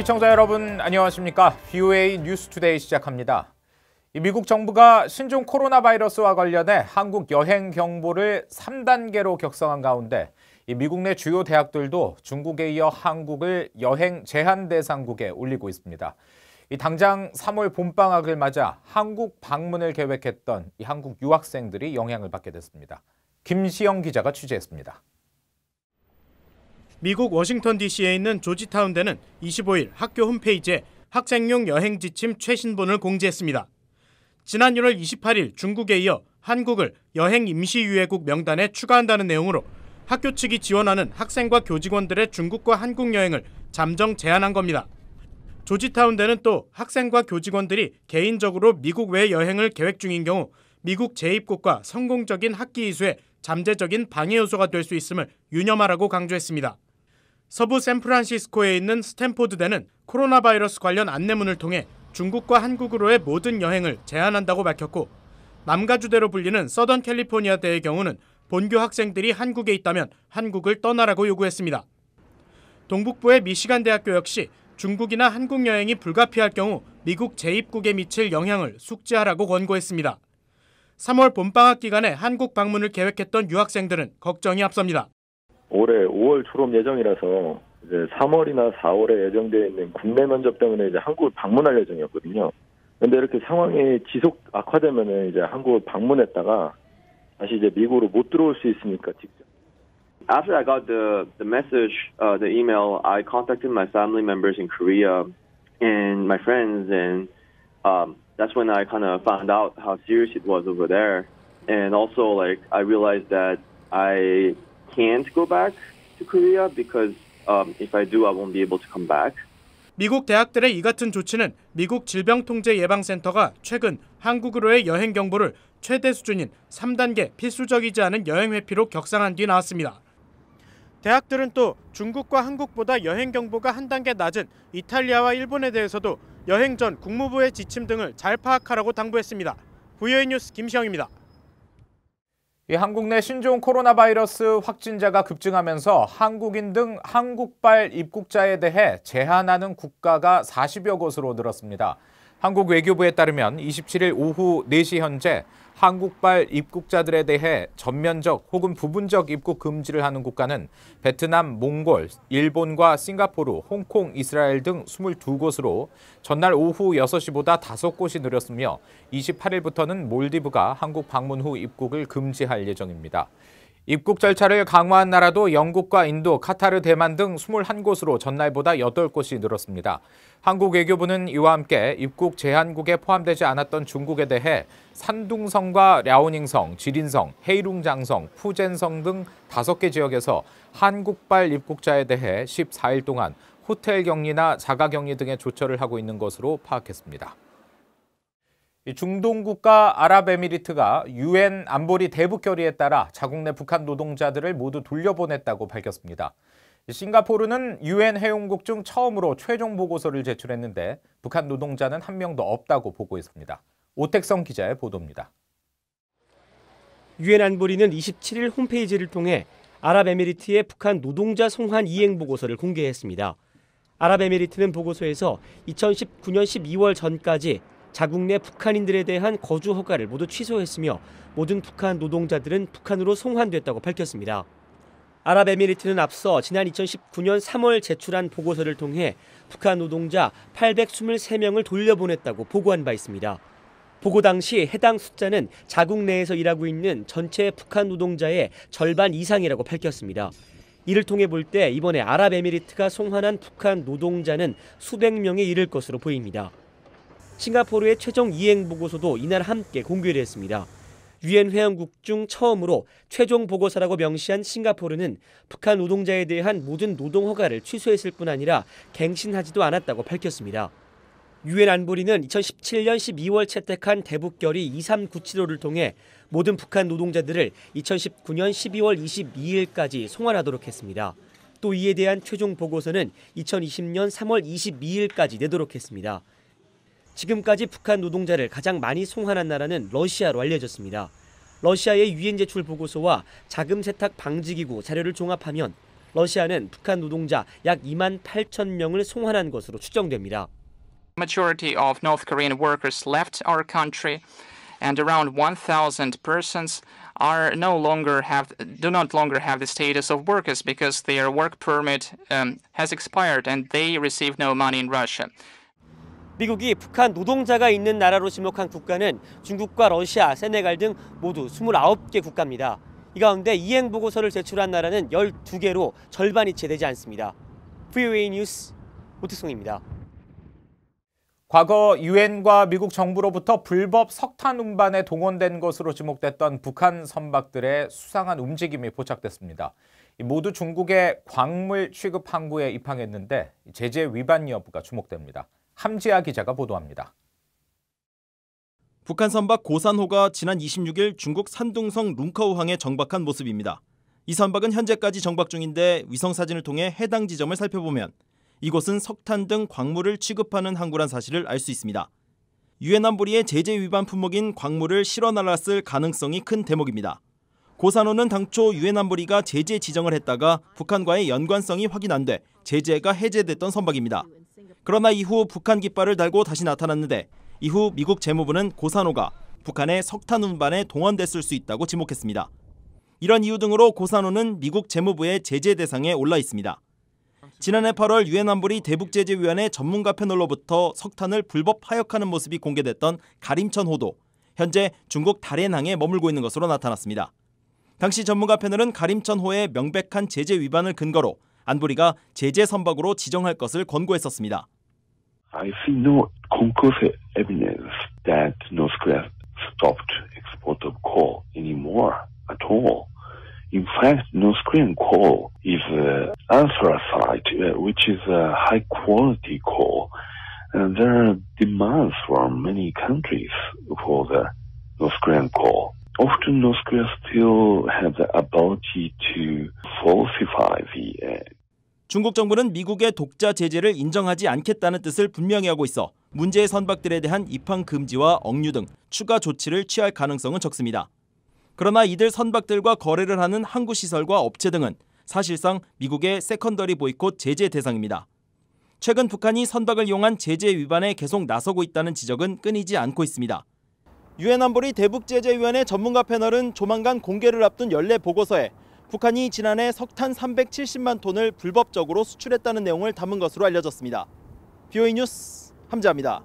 시청자 여러분 안녕하십니까? VOA 뉴스투데이 시작합니다. 미국 정부가 신종 코로나 바이러스와 관련해 한국 여행 경보를 3단계로 격상한 가운데 미국 내 주요 대학들도 중국에 이어 한국을 여행 제한 대상국에 올리고 있습니다. 당장 3월 봄방학을 맞아 한국 방문을 계획했던 한국 유학생들이 영향을 받게 됐습니다. 김시영 기자가 취재했습니다. 미국 워싱턴 DC에 있는 조지타운대는 25일 학교 홈페이지에 학생용 여행 지침 최신본을 공지했습니다. 지난 1월 28일 중국에 이어 한국을 여행 임시유예국 명단에 추가한다는 내용으로 학교 측이 지원하는 학생과 교직원들의 중국과 한국 여행을 잠정 제한한 겁니다. 조지타운대는 또 학생과 교직원들이 개인적으로 미국 외 여행을 계획 중인 경우 미국 재입국과 성공적인 학기 이수에 잠재적인 방해 요소가 될 수 있음을 유념하라고 강조했습니다. 서부 샌프란시스코에 있는 스탠포드대는 코로나 바이러스 관련 안내문을 통해 중국과 한국으로의 모든 여행을 제한한다고 밝혔고 남가주대로 불리는 서던 캘리포니아 대의 경우는 본교 학생들이 한국에 있다면 한국을 떠나라고 요구했습니다. 동북부의 미시간 대학교 역시 중국이나 한국 여행이 불가피할 경우 미국 재입국에 미칠 영향을 숙지하라고 권고했습니다. 3월 봄방학 기간에 한국 방문을 계획했던 유학생들은 걱정이 앞섭니다. 올해 5월 졸업 예정이라서 이제 3월이나 4월에 예정되어 있는 국내 면접 때문에 이제 한국을 방문할 예정이었거든요. 근데 이렇게 상황이 지속 악화되면은 이제 한국을 방문했다가 다시 이제 미국으로 못 들어올 수 있으니까 직접. After I got the the message, uh, the email, I contacted my family members in Korea and my friends, and um, that's when I kind of found out how serious it was over there. And also, like, I realized that I can't go back to Korea because um, if I do, I won't be able to come back. 미국 대학들의 이 같은 조치는 미국 질병통제예방센터가 최근 한국으로의 여행 경보를 최대 수준인 3단계 필수적이지 않은 여행 회피로 격상한 뒤 나왔습니다. 대학들은 또 중국과 한국보다 여행 경보가 한 단계 낮은 이탈리아와 일본에 대해서도 여행 전 국무부의 지침 등을 잘 파악하라고 당부했습니다. v o 뉴스 김시영입니다. 이 한국 내 신종 코로나 바이러스 확진자가 급증하면서 한국인 등 한국발 입국자에 대해 제한하는 국가가 40여 곳으로 늘었습니다. 한국 외교부에 따르면 27일 오후 4시 현재 한국발 입국자들에 대해 전면적 혹은 부분적 입국 금지를 하는 국가는 베트남, 몽골, 일본과 싱가포르, 홍콩, 이스라엘 등 22곳으로 전날 오후 6시보다 5곳이 늘었으며 28일부터는 몰디브가 한국 방문 후 입국을 금지할 예정입니다. 입국 절차를 강화한 나라도 영국과 인도, 카타르, 대만 등 21곳으로 전날보다 8곳이 늘었습니다. 한국 외교부는 이와 함께 입국 제한국에 포함되지 않았던 중국에 대해 산둥성과 랴오닝성, 지린성, 헤이룽장성, 푸젠성 등 5개 지역에서 한국발 입국자에 대해 14일 동안 호텔 격리나 자가 격리 등의 조처를 하고 있는 것으로 파악했습니다. 중동 국가 아랍에미리트가 유엔 안보리 대북 결의에 따라 자국 내 북한 노동자들을 모두 돌려보냈다고 밝혔습니다. 싱가포르는 유엔 회원국 중 처음으로 최종 보고서를 제출했는데 북한 노동자는 한 명도 없다고 보고했습니다. 오택성 기자의 보도입니다. 유엔 안보리는 27일 홈페이지를 통해 아랍에미리트의 북한 노동자 송환 이행 보고서를 공개했습니다. 아랍에미리트는 보고서에서 2019년 12월 전까지 자국 내 북한인들에 대한 거주 허가를 모두 취소했으며 모든 북한 노동자들은 북한으로 송환됐다고 밝혔습니다. 아랍에미리트는 앞서 지난 2019년 3월 제출한 보고서를 통해 북한 노동자 823명을 돌려보냈다고 보고한 바 있습니다. 보고 당시 해당 숫자는 자국 내에서 일하고 있는 전체 북한 노동자의 절반 이상이라고 밝혔습니다. 이를 통해 볼 때 이번에 아랍에미리트가 송환한 북한 노동자는 수백 명에 이를 것으로 보입니다. 싱가포르의 최종 이행 보고서도 이날 함께 공개를 했습니다. 유엔 회원국 중 처음으로 최종 보고서라고 명시한 싱가포르는 북한 노동자에 대한 모든 노동 허가를 취소했을 뿐 아니라 갱신하지도 않았다고 밝혔습니다. 유엔 안보리는 2017년 12월 채택한 대북결의 23975를 통해 모든 북한 노동자들을 2019년 12월 22일까지 송환하도록 했습니다. 또 이에 대한 최종 보고서는 2020년 3월 22일까지 내도록 했습니다. 지금까지 북한 노동자를 가장 많이 송환한 나라는 러시아로 알려졌습니다. 러시아의 유엔 제출 보고서와 자금 세탁 방지 기구 자료를 종합하면 러시아는 북한 노동자 약 2만 8천 명을 송환한 것으로 추정됩니다. Majority of North Korean workers left our country and around 1000 persons are no longer have do not longer have the status of workers because their work permit um, has expired and they receive no money in Russia. 미국이 북한 노동자가 있는 나라로 지목한 국가는 중국과 러시아, 세네갈 등 모두 29개 국가입니다. 이 가운데 이행 보고서를 제출한 나라는 12개로 절반이 채 되지 않습니다. VOA 뉴스 오태송입니다. 과거 유엔과 미국 정부로부터 불법 석탄 운반에 동원된 것으로 지목됐던 북한 선박들의 수상한 움직임이 포착됐습니다. 모두 중국의 광물 취급 항구에 입항했는데 제재 위반 여부가 주목됩니다. 함지아 기자가 보도합니다. 북한 선박 고산호가 지난 26일 중국 산둥성 룽커우항에 정박한 모습입니다. 이 선박은 현재까지 정박 중인데 위성 사진을 통해 해당 지점을 살펴보면 이곳은 석탄 등 광물을 취급하는 항구란 사실을 알 수 있습니다. 유엔 안보리의 제재 위반 품목인 광물을 실어 날랐을 가능성이 큰 대목입니다. 고산호는 당초 유엔 안보리가 제재 지정을 했다가 북한과의 연관성이 확인 안 돼 제재가 해제됐던 선박입니다. 그러나 이후 북한 깃발을 달고 다시 나타났는데 이후 미국 재무부는 고산호가 북한의 석탄 운반에 동원됐을 수 있다고 지목했습니다. 이런 이유 등으로 고산호는 미국 재무부의 제재 대상에 올라 있습니다. 지난해 8월 유엔 안보리 대북제재위원회 전문가 패널로부터 석탄을 불법 파역하는 모습이 공개됐던 가림천 호도 현재 중국 다롄항에 머물고 있는 것으로 나타났습니다. 당시 전문가 패널은 가림천 호의 명백한 제재 위반을 근거로 안보리가 제재 선박으로 지정할 것을 권고했었습니다. I see no conclusive evidence that North Korea stopped export of coal anymore at all. In fact, North Korean coal is uh, anthracite, uh, which is a uh, high quality coal. And there are demands from many countries for the North Korean coal. Often North Korea still has the ability to falsify the uh, 중국 정부는 미국의 독자 제재를 인정하지 않겠다는 뜻을 분명히 하고 있어 문제의 선박들에 대한 입항 금지와 억류 등 추가 조치를 취할 가능성은 적습니다. 그러나 이들 선박들과 거래를 하는 항구 시설과 업체 등은 사실상 미국의 세컨더리 보이콧 제재 대상입니다. 최근 북한이 선박을 이용한 제재 위반에 계속 나서고 있다는 지적은 끊이지 않고 있습니다. 유엔 안보리 대북 제재 위원회 전문가 패널은 조만간 공개를 앞둔 연례 보고서에 북한이 지난해 석탄 370만 톤을 불법적으로 수출했다는 내용을 담은 것으로 알려졌습니다. BOE 뉴스 함재합니다.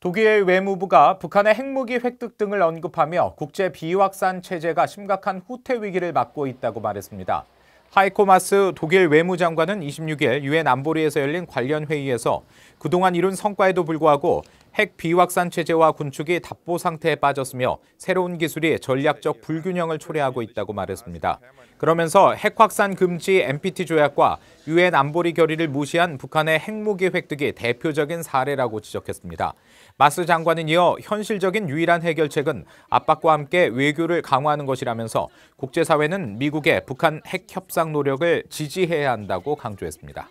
독일 외무부가 북한의 핵무기 획득 등을 언급하며 국제 비확산 체제가 심각한 후퇴 위기를 맞고 있다고 말했습니다. 하이코마스 독일 외무장관은 26일 유엔 안보리에서 열린 관련 회의에서 그동안 이룬 성과에도 불구하고 핵 비확산 체제와 군축이 답보 상태에 빠졌으며 새로운 기술이 전략적 불균형을 초래하고 있다고 말했습니다. 그러면서 핵 확산 금지 NPT 조약과 유엔 안보리 결의를 무시한 북한의 핵무기 획득이 대표적인 사례라고 지적했습니다. 마스 장관은 이어 현실적인 유일한 해결책은 압박과 함께 외교를 강화하는 것이라면서 국제사회는 미국의 북한 핵 협상 노력을 지지해야 한다고 강조했습니다.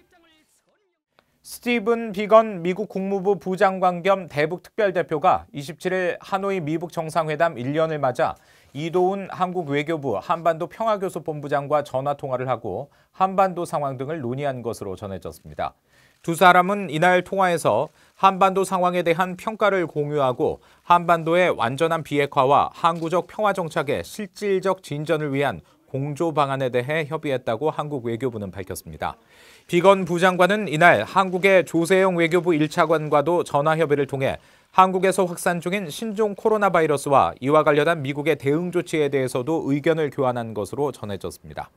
스티븐 비건 미국 국무부 부장관 겸 대북 특별대표가 27일 하노이 미북 정상회담 1년을 맞아 이도훈 한국 외교부 한반도 평화교섭본부장과 전화통화를 하고 한반도 상황 등을 논의한 것으로 전해졌습니다. 두 사람은 이날 통화에서 한반도 상황에 대한 평가를 공유하고 한반도의 완전한 비핵화와 항구적 평화 정착의 실질적 진전을 위한 공조 방안에 대해 협의했다고 한국 외교부는 밝혔습니다. 비건 부장관은 이날 한국의 조세영 외교부 1차관과도 전화 협의를 통해 한국에서 확산 중인 신종 코로나 바이러스와 이와 관련한 미국의 대응 조치에 대해서도 의견을 교환한 것으로 전해졌습니다.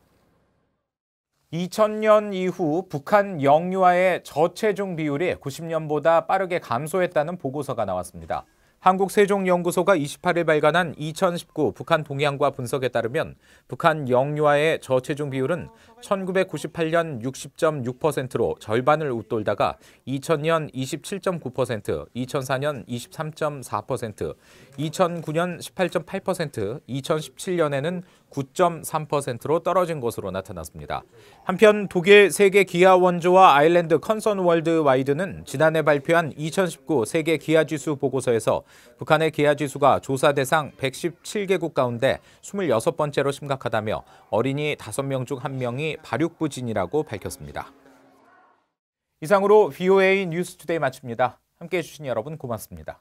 2000년 이후 북한 영유아의 저체중 비율이 90년보다 빠르게 감소했다는 보고서가 나왔습니다. 한국세종연구소가 28일 발간한 2019 북한 동향과 분석에 따르면 북한 영유아의 저체중 비율은 1998년 60.6%로 절반을 웃돌다가 2000년 27.9%, 2004년 23.4%, 2009년 18.8%, 2017년에는 9.3%로 떨어진 것으로 나타났습니다. 한편 독일 세계 기아 원조와 아일랜드 컨선 월드 와이드는 지난해 발표한 2019 세계 기아 지수 보고서에서 북한의 기아 지수가 조사 대상 117개국 가운데 26번째로 심각하다며 어린이 5명 중 1명이 발육부진이라고 밝혔습니다. 이상으로 VOA 뉴스투데이 마칩니다. 함께해 주신 여러분 고맙습니다.